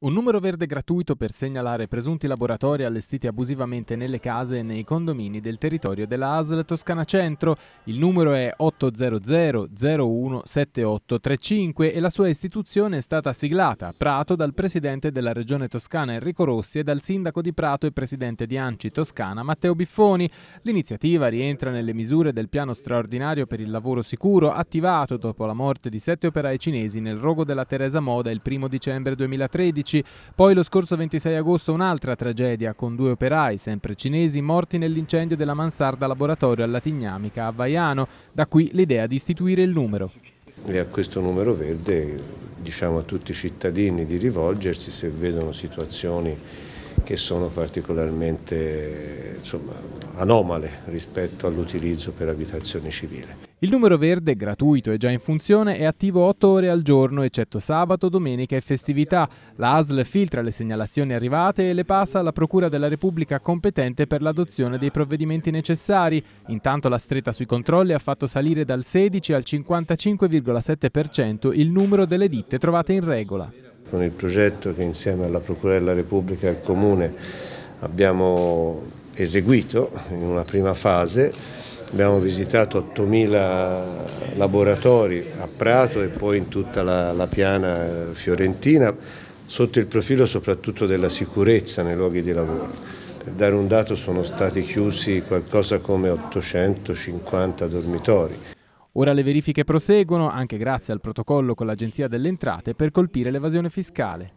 Un numero verde gratuito per segnalare presunti laboratori allestiti abusivamente nelle case e nei condomini del territorio della ASL Toscana Centro. Il numero è 800 017835 e la sua istituzione è stata siglata a Prato dal presidente della Regione Toscana Enrico Rossi e dal sindaco di Prato e presidente di Anci Toscana Matteo Biffoni. L'iniziativa rientra nelle misure del piano straordinario per il lavoro sicuro attivato dopo la morte di sette operai cinesi nel rogo della Teresa Moda il 1 dicembre 2013 pubblici. Poi lo scorso 26 agosto un'altra tragedia con due operai, sempre cinesi, morti nell'incendio della mansarda laboratorio alla Tignamica a Vaiano. Da qui l'idea di istituire il numero. E a questo numero verde diciamo a tutti i cittadini di rivolgersi se vedono situazioni che sono particolarmente insomma, anomale rispetto all'utilizzo per abitazione civile. Il numero verde, gratuito e già in funzione, è attivo 8 ore al giorno, eccetto sabato, domenica e festività. La ASL filtra le segnalazioni arrivate e le passa alla Procura della Repubblica competente per l'adozione dei provvedimenti necessari. Intanto la stretta sui controlli ha fatto salire dal 16 al 55,7% il numero delle ditte trovate in regola. Con il progetto che insieme alla Procura della Repubblica e al Comune abbiamo eseguito in una prima fase Abbiamo visitato 8.000 laboratori a Prato e poi in tutta la, la piana eh, fiorentina sotto il profilo soprattutto della sicurezza nei luoghi di lavoro. Per dare un dato sono stati chiusi qualcosa come 850 dormitori. Ora le verifiche proseguono anche grazie al protocollo con l'Agenzia delle Entrate per colpire l'evasione fiscale.